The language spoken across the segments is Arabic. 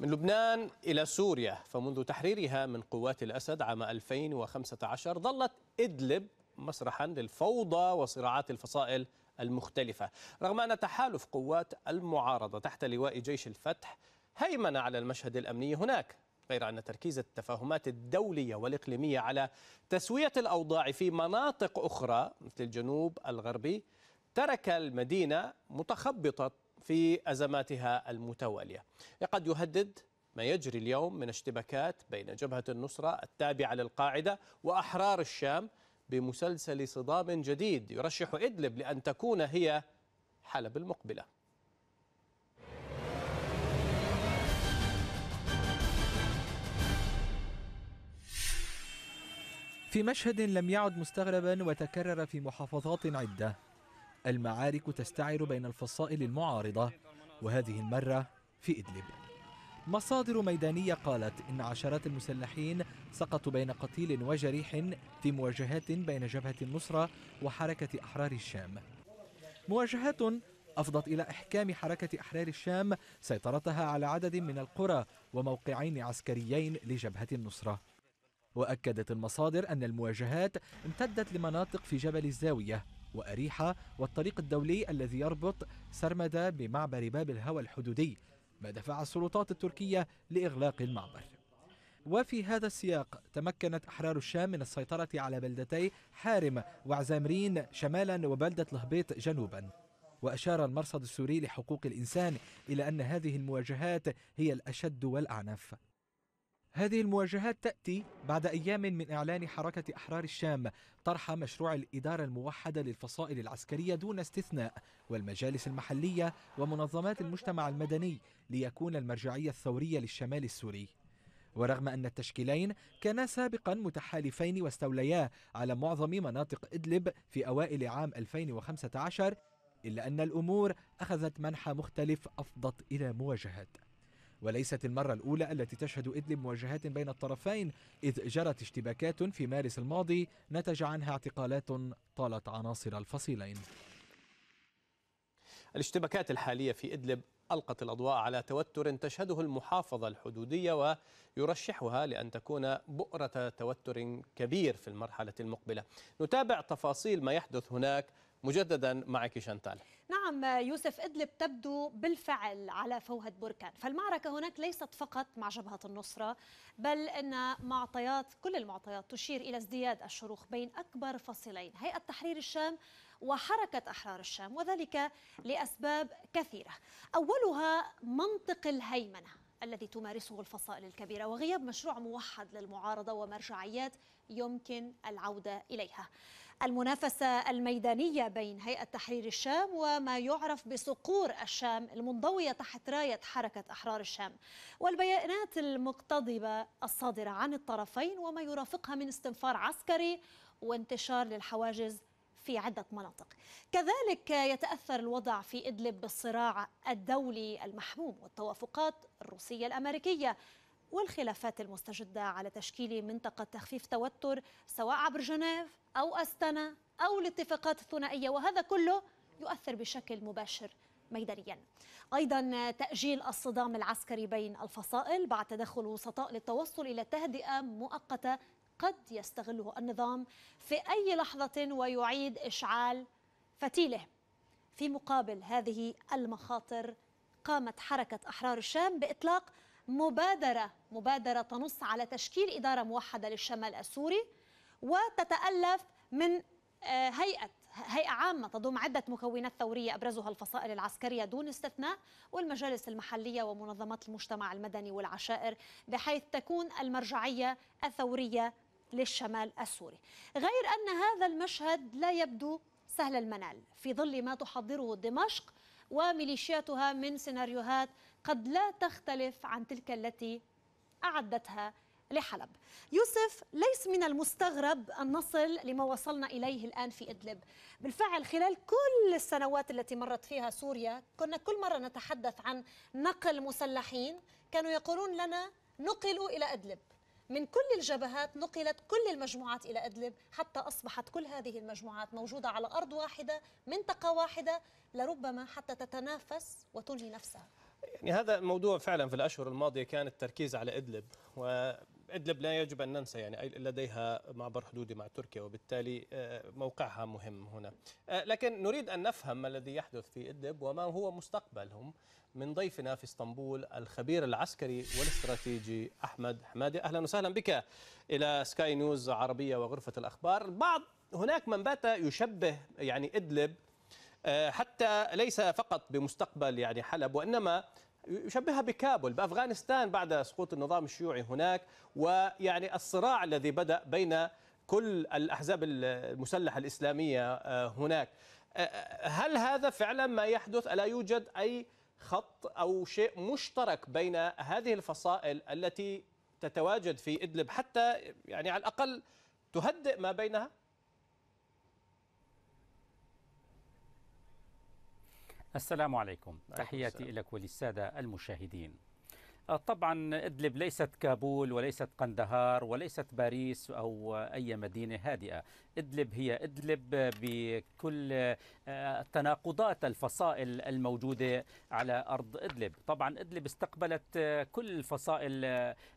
من لبنان إلى سوريا فمنذ تحريرها من قوات الأسد عام 2015 ظلت إدلب مسرحا للفوضى وصراعات الفصائل المختلفة رغم أن تحالف قوات المعارضة تحت لواء جيش الفتح هيمن على المشهد الأمني هناك غير أن تركيز التفاهمات الدولية والإقليمية على تسوية الأوضاع في مناطق أخرى مثل الجنوب الغربي ترك المدينة متخبطة في أزماتها المتوالية قد يهدد ما يجري اليوم من اشتباكات بين جبهة النصرة التابعة للقاعدة وأحرار الشام بمسلسل صدام جديد يرشح إدلب لأن تكون هي حلب المقبلة في مشهد لم يعد مستغربا وتكرر في محافظات عدة المعارك تستعر بين الفصائل المعارضة وهذه المرة في إدلب مصادر ميدانية قالت إن عشرات المسلحين سقطوا بين قتيل وجريح في مواجهات بين جبهة النصرة وحركة أحرار الشام مواجهات أفضت إلى إحكام حركة أحرار الشام سيطرتها على عدد من القرى وموقعين عسكريين لجبهة النصرة وأكدت المصادر أن المواجهات امتدت لمناطق في جبل الزاوية وأريحة والطريق الدولي الذي يربط سرمدة بمعبر باب الهوى الحدودي ما دفع السلطات التركية لإغلاق المعبر وفي هذا السياق تمكنت أحرار الشام من السيطرة على بلدتي حارم وعزامرين شمالا وبلدة لهبيط جنوبا وأشار المرصد السوري لحقوق الإنسان إلى أن هذه المواجهات هي الأشد والأعنف هذه المواجهات تأتي بعد أيام من إعلان حركة أحرار الشام طرح مشروع الإدارة الموحدة للفصائل العسكرية دون استثناء والمجالس المحلية ومنظمات المجتمع المدني ليكون المرجعية الثورية للشمال السوري ورغم أن التشكيلين كانا سابقا متحالفين واستوليا على معظم مناطق إدلب في أوائل عام 2015 إلا أن الأمور أخذت منحى مختلف أفضت إلى مواجهات وليست المرة الأولى التي تشهد إدلب مواجهات بين الطرفين إذ جرت اشتباكات في مارس الماضي نتج عنها اعتقالات طالت عناصر الفصيلين الاشتباكات الحالية في إدلب ألقت الأضواء على توتر تشهده المحافظة الحدودية ويرشحها لأن تكون بؤرة توتر كبير في المرحلة المقبلة نتابع تفاصيل ما يحدث هناك مجددا معك شانتال نعم يوسف إدلب تبدو بالفعل على فوهة بركان فالمعركة هناك ليست فقط مع جبهة النصرة بل أن معطيات كل المعطيات تشير إلى ازدياد الشروخ بين أكبر فصيلين هيئة تحرير الشام وحركة أحرار الشام وذلك لأسباب كثيرة أولها منطق الهيمنة الذي تمارسه الفصائل الكبيرة وغياب مشروع موحد للمعارضة ومرجعيات يمكن العودة إليها المنافسة الميدانية بين هيئة تحرير الشام وما يعرف بصقور الشام المنضوية تحت راية حركة أحرار الشام والبيانات المقتضبة الصادرة عن الطرفين وما يرافقها من استنفار عسكري وانتشار للحواجز في عدة مناطق كذلك يتأثر الوضع في إدلب بالصراع الدولي المحموم والتوافقات الروسية الأمريكية والخلافات المستجدة على تشكيل منطقة تخفيف توتر سواء عبر جنيف أو أستنا أو الاتفاقات الثنائية وهذا كله يؤثر بشكل مباشر ميدانيا أيضا تأجيل الصدام العسكري بين الفصائل بعد تدخل وسطاء للتوصل إلى تهدئة مؤقتة قد يستغله النظام في أي لحظة ويعيد إشعال فتيله في مقابل هذه المخاطر قامت حركة أحرار الشام بإطلاق مبادرة مبادرة تنص على تشكيل إدارة موحدة للشمال السوري وتتألف من آه، هيئة هيئة عامة تضم عدة مكونات ثورية أبرزها الفصائل العسكرية دون استثناء والمجالس المحلية ومنظمات المجتمع المدني والعشائر بحيث تكون المرجعية الثورية للشمال السوري غير أن هذا المشهد لا يبدو سهل المنال في ظل ما تحضره دمشق وميليشياتها من سيناريوهات قد لا تختلف عن تلك التي أعدتها لحلب يوسف ليس من المستغرب أن نصل لما وصلنا إليه الآن في إدلب بالفعل خلال كل السنوات التي مرت فيها سوريا كنا كل مرة نتحدث عن نقل مسلحين كانوا يقولون لنا نقلوا إلى إدلب من كل الجبهات نقلت كل المجموعات إلى إدلب حتى أصبحت كل هذه المجموعات موجودة على أرض واحدة منطقة واحدة لربما حتى تتنافس وتنهي نفسها يعني هذا موضوع فعلا في الأشهر الماضية كان التركيز على إدلب وإدلب لا يجب أن ننسى يعني لديها معبر حدودي مع تركيا وبالتالي آه، موقعها مهم هنا آه، لكن نريد أن نفهم ما الذي يحدث في إدلب وما هو مستقبلهم من ضيفنا في اسطنبول الخبير العسكري والاستراتيجي أحمد حمادي أهلا وسهلا بك إلى سكاي نيوز عربية وغرفة الأخبار البعض هناك من بات يشبه يعني إدلب آه، حتى ليس فقط بمستقبل يعني حلب وإنما يشبهها بكابول بأفغانستان بعد سقوط النظام الشيوعي هناك ويعني الصراع الذي بدأ بين كل الأحزاب المسلحة الإسلامية آه، هناك آه، هل هذا فعلا ما يحدث ألا يوجد أي خط أو شيء مشترك بين هذه الفصائل التي تتواجد في إدلب حتى يعني على الأقل تهدئ ما بينها السلام عليكم تحياتي لك وللسادة المشاهدين آه، طبعا إدلب ليست كابول وليست قندهار وليست باريس أو أي مدينة هادئة إدلب هي إدلب بكل آه، تناقضات الفصائل الموجودة على أرض إدلب طبعا إدلب استقبلت آه، كل فصائل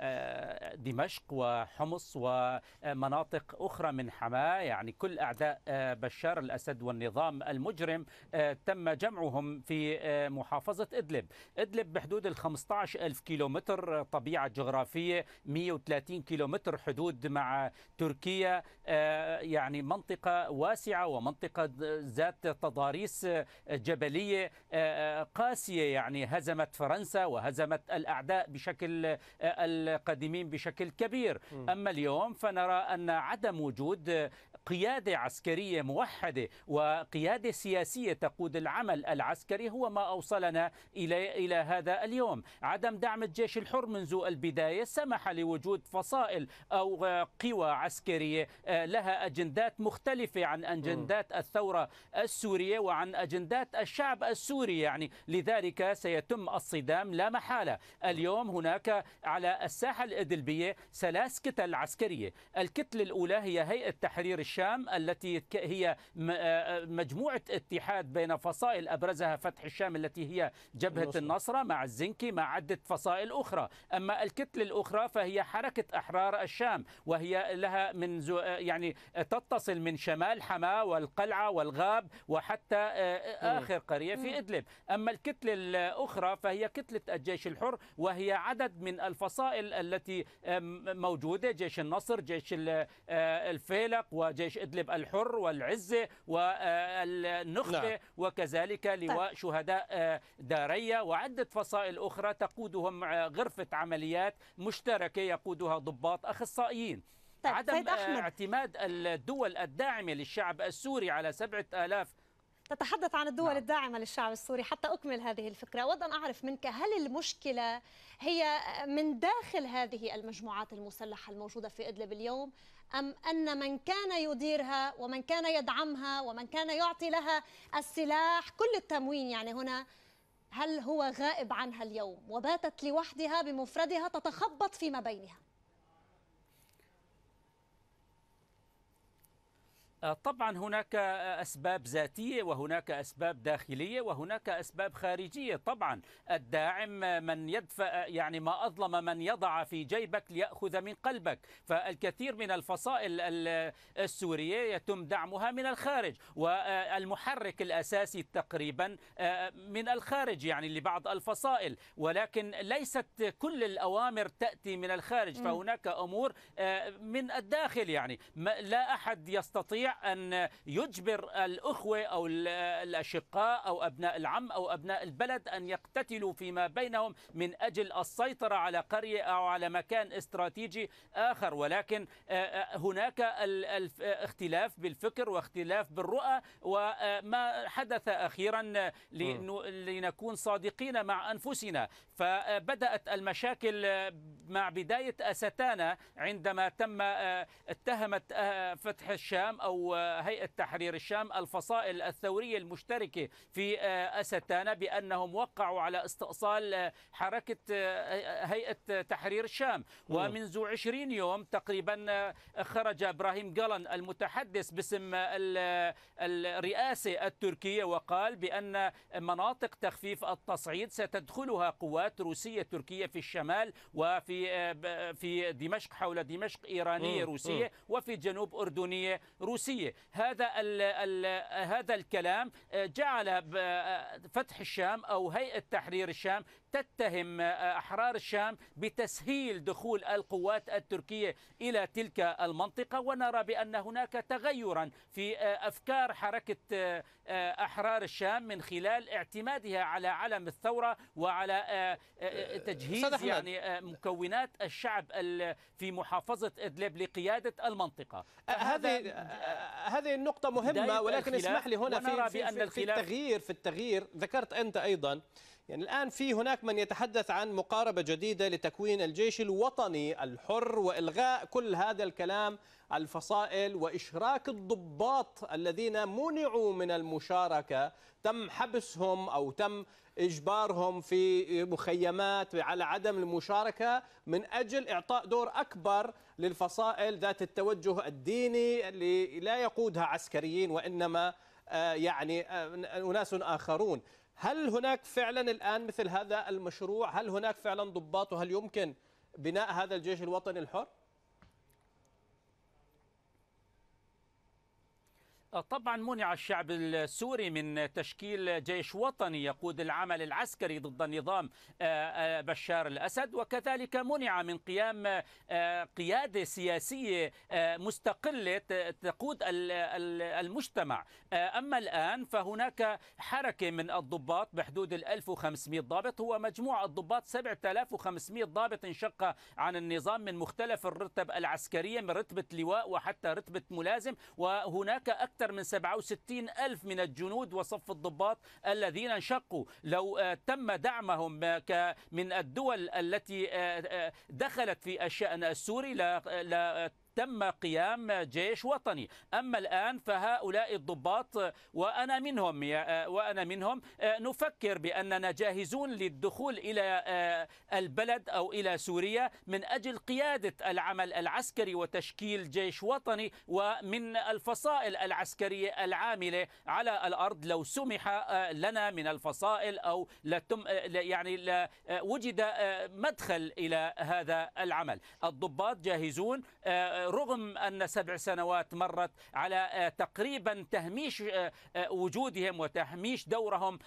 آه، دمشق وحمص ومناطق أخرى من حماة يعني كل أعداء بشار الأسد والنظام المجرم تم جمعهم في محافظة إدلب إدلب بحدود ال 15 ألف كيلومتر طبيعة جغرافية 130 كيلومتر حدود مع تركيا يعني يعني منطقة واسعة ومنطقة ذات تضاريس جبلية آه، آه، قاسية يعني هزمت فرنسا وهزمت الأعداء بشكل آه، القديمين بشكل كبير أما اليوم فنرى أن عدم وجود قيادة عسكرية موحدة وقيادة سياسية تقود العمل العسكري هو ما أوصلنا إلى إلى هذا اليوم عدم دعم الجيش الحر منذ البداية سمح لوجود فصائل أو قوى عسكرية آه، لها أجندات مختلفة عن أجندات الثورة السورية وعن أجندات الشعب السوري يعني لذلك سيتم الصدام لا محالة اليوم هناك على الساحة الإدلبية ثلاث كتل عسكرية الكتلة الأولى هي هيئة تحرير الشعب الشام التي هي مجموعة اتحاد بين فصائل أبرزها فتح الشام التي هي جبهة النصر. النصرة مع الزنكي مع عدة فصائل أخرى أما الكتلة الأخرى فهي حركة أحرار الشام وهي لها من يعني تتصل من شمال حماة والقلعة والغاب وحتى آخر قرية في إدلب أما الكتلة الأخرى فهي كتلة الجيش الحر وهي عدد من الفصائل التي موجودة جيش النصر جيش الفيلق وجيش جيش إدلب الحر والعزة والنخبة نعم. وكذلك طيب. لواء طيب. شهداء آه، دارية وعدة فصائل أخرى تقودهم آه، غرفة عمليات مشتركة يقودها ضباط أخصائيين طيب. عدم اعتماد الدول الداعمة للشعب السوري على سبعة آلاف تتحدث عن الدول نعم. الداعمة للشعب السوري حتى أكمل هذه الفكرة أود أن أعرف منك هل المشكلة هي من داخل هذه المجموعات المسلحة الموجودة في إدلب اليوم أم أن من كان يديرها ومن كان يدعمها ومن كان يعطي لها السلاح كل التموين يعني هنا هل هو غائب عنها اليوم وباتت لوحدها بمفردها تتخبط فيما بينها طبعا هناك اسباب ذاتيه وهناك اسباب داخليه وهناك اسباب خارجيه طبعا الداعم من يدفع يعني ما اظلم من يضع في جيبك لياخذ من قلبك فالكثير من الفصائل السوريه يتم دعمها من الخارج والمحرك الاساسي تقريبا آه، من الخارج يعني لبعض الفصائل ولكن ليست كل الاوامر تاتي من الخارج فهناك امور آه، من الداخل يعني لا احد يستطيع أن يجبر الأخوة أو الأشقاء أو أبناء العم أو أبناء البلد أن يقتتلوا فيما بينهم من أجل السيطرة على قرية أو على مكان استراتيجي آخر ولكن آه، آه، هناك اختلاف بالفكر واختلاف بالرؤى وما حدث أخيرا لنكون صادقين مع أنفسنا فبدأت المشاكل مع بداية أستانا عندما تم آه، اتهمت آه، فتح الشام أو آه، هيئة تحرير الشام الفصائل الثورية المشتركة في أستانا بأنهم وقعوا على استئصال حركة هيئة تحرير الشام ومنذ عشرين يوم تقريبا خرج إبراهيم قلن المتحدث باسم الرئاسة التركية وقال بأن مناطق تخفيف التصعيد ستدخلها قوات روسية تركية في الشمال وفي في آه، آه، في دمشق حول دمشق إيرانية روسية وفي جنوب أردنية روسية هذا الـ الـ آه، هذا الكلام جعل فتح الشام أو هيئة تحرير الشام تتهم آه، أحرار الشام بتسهيل دخول القوات التركية إلى تلك المنطقة ونرى بأن هناك تغيرا في آه، أفكار حركة آه، أحرار الشام من خلال اعتمادها على علم الثورة وعلى تجهيز يعني مكونات الشعب في محافظة إدلب لقيادة المنطقة هذه هذه النقطة مهمة ولكن اسمح لي هنا في, في, في التغيير في التغيير ذكرت أنت أيضا يعني الآن في هناك من يتحدث عن مقاربة جديدة لتكوين الجيش الوطني الحر وإلغاء كل هذا الكلام الفصائل وإشراك الضباط الذين منعوا من المشاركة تم حبسهم أو تم إجبارهم في مخيمات على عدم المشاركة من أجل إعطاء دور أكبر للفصائل ذات التوجه الديني اللي لا يقودها عسكريين وإنما آه، يعني آه، أناس آخرون هل هناك فعلا الآن مثل هذا المشروع هل هناك فعلا ضباط وهل يمكن بناء هذا الجيش الوطني الحر؟ طبعا منع الشعب السوري من تشكيل جيش وطني يقود العمل العسكري ضد النظام آه، آه، بشار الاسد وكذلك منع من قيام آه، قياده سياسيه مستقله تقود المجتمع اما الان فهناك حركه من الضباط بحدود ال 1500 ضابط هو مجموع الضباط 7500 ضابط انشق عن النظام من مختلف الرتب العسكريه من رتبه لواء وحتى رتبه ملازم وهناك اكثر أكثر من 67 ألف من الجنود وصف الضباط الذين انشقوا لو آه، تم دعمهم آه، من الدول التي آه، دخلت في الشأن السوري لا تم قيام جيش وطني أما الآن فهؤلاء الضباط وأنا منهم وأنا منهم نفكر بأننا جاهزون للدخول إلى آه، البلد أو إلى سوريا من أجل قيادة العمل العسكري وتشكيل جيش وطني ومن الفصائل العسكرية العاملة على الأرض لو سمح آه، لنا من الفصائل أو لتم آه، يعني لا وجد مدخل إلى هذا العمل الضباط جاهزون رغم أن سبع سنوات مرت على آه، تقريبا تهميش آه، آه، وجودهم وتهميش دورهم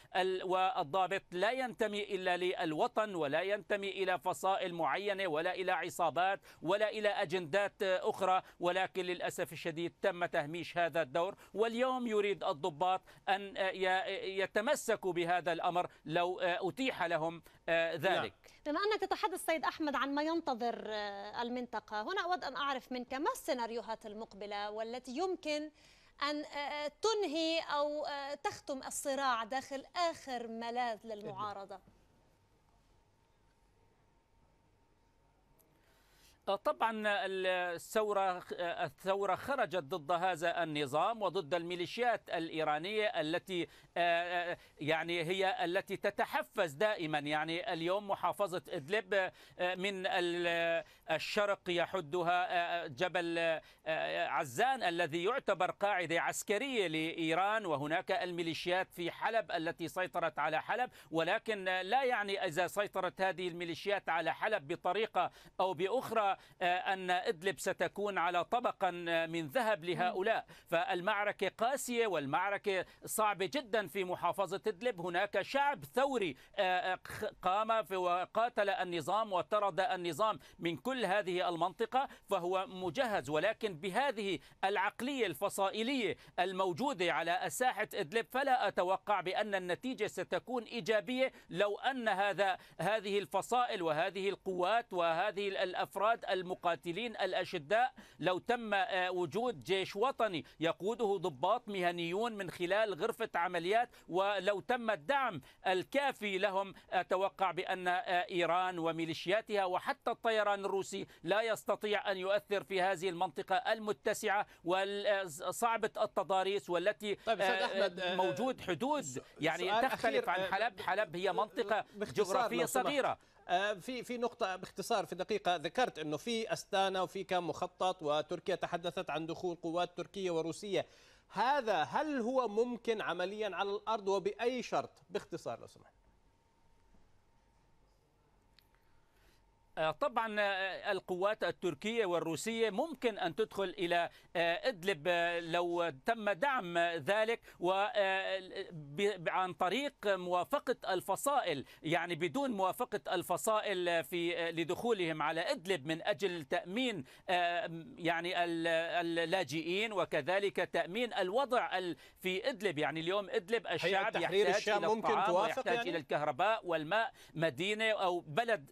والضابط لا ينتمي إلا للوطن ولا ينتمي إلى فصائل معينة ولا إلى عصابات ولا إلى أجندات أخرى ولكن للأسف الشديد تم تهميش هذا الدور واليوم يريد الضباط أن يتمسكوا بهذا الأمر لو أتيح لهم نعم. ذلك لا. بما أنك تتحدث سيد أحمد عن ما ينتظر آه، المنطقة هنا أود أن أعرف منك ما السيناريوهات المقبلة والتي يمكن أن آه، تنهي أو آه، تختم الصراع داخل آخر ملاذ للمعارضة طبعا الثورة الثورة خرجت ضد هذا النظام وضد الميليشيات الإيرانية التي آه، آه، يعني هي التي تتحفز دائما يعني اليوم محافظة إدلب آه، من الشرق يحدها جبل عزان الذي يعتبر قاعدة عسكرية لإيران وهناك الميليشيات في حلب التي سيطرت على حلب ولكن لا يعني إذا سيطرت هذه الميليشيات على حلب بطريقة أو بأخرى آه، أن إدلب ستكون على طبقا آه، من ذهب لهؤلاء فالمعركة قاسية والمعركة صعبة جدا في محافظة إدلب هناك شعب ثوري آه، قام وقاتل النظام وطرد النظام من كل هذه المنطقة فهو مجهز ولكن بهذه العقلية الفصائلية الموجودة على ساحة إدلب فلا أتوقع بأن النتيجة ستكون إيجابية لو أن هذا هذه الفصائل وهذه القوات وهذه الأفراد المقاتلين الأشداء لو تم آه، وجود جيش وطني يقوده ضباط مهنيون من خلال غرفة عمليات ولو تم الدعم الكافي لهم أتوقع بأن آه، إيران وميليشياتها وحتى الطيران الروسي لا يستطيع أن يؤثر في هذه المنطقة المتسعة وصعبة التضاريس والتي طيب آه، أحمد موجود حدود يعني تختلف عن حلب حلب هي منطقة جغرافية صغيرة آه، في في نقطة باختصار في دقيقة ذكرت أنه في أستانا وفي كان مخطط وتركيا تحدثت عن دخول قوات تركية وروسية هذا هل هو ممكن عمليا على الأرض وبأي شرط باختصار لو سمحت آه، طبعا آه، القوات التركية والروسية ممكن أن تدخل إلى آه، إدلب لو تم دعم ذلك عن طريق موافقة الفصائل يعني بدون موافقة الفصائل في لدخولهم على إدلب من أجل تأمين يعني اللاجئين وكذلك تأمين الوضع في إدلب يعني اليوم إدلب الشعب يحتاج الشام إلى الطعام ممكن توافق ويحتاج يعني؟ إلى الكهرباء والماء مدينة أو بلد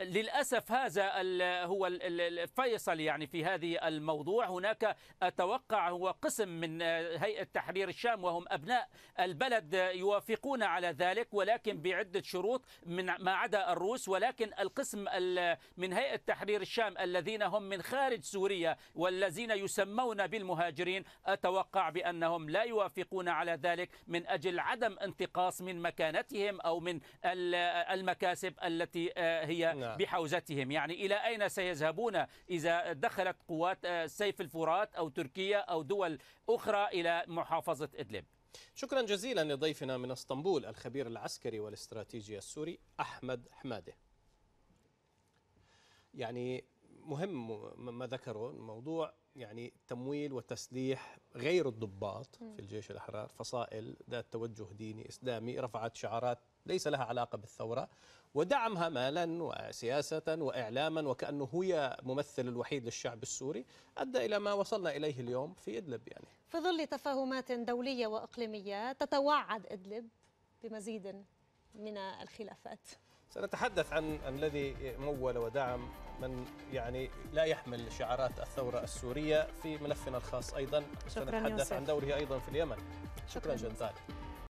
للأسف هذا هو الفيصل يعني في هذه الموضوع هناك أتوقع هو قسم من هيئة تحرير الشام وهم أبناء البلد يوافقون على ذلك ولكن بعدة شروط من ما عدا الروس ولكن القسم من هيئة تحرير الشام الذين هم من خارج سوريا والذين يسمون بالمهاجرين أتوقع بأنهم لا يوافقون على ذلك من أجل عدم انتقاص من مكانتهم أو من المكاسب التي آه، هي نعم. نعم. بحوزتهم يعني إلى أين سيذهبون إذا دخلت قوات آه، سيف الفرات أو تركيا أو دول أخرى إلى محافظة إدلب شكرا جزيلا لضيفنا من اسطنبول الخبير العسكري والاستراتيجي السوري أحمد حماده يعني مهم ما ذكره الموضوع يعني تمويل وتسليح غير الضباط في الجيش الأحرار فصائل ذات توجه ديني إسلامي رفعت شعارات ليس لها علاقة بالثورة ودعمها مالا وسياسة وإعلاما وكأنه هي ممثل الوحيد للشعب السوري أدى إلى ما وصلنا إليه اليوم في إدلب يعني في ظل تفاهمات دولية وإقليمية تتوعد إدلب بمزيد من الخلافات سنتحدث عن الذي مول ودعم من يعني لا يحمل شعارات الثورة السورية في ملفنا الخاص أيضا سنتحدث عن دوره أيضا في اليمن شكرا, شكرا جزيلا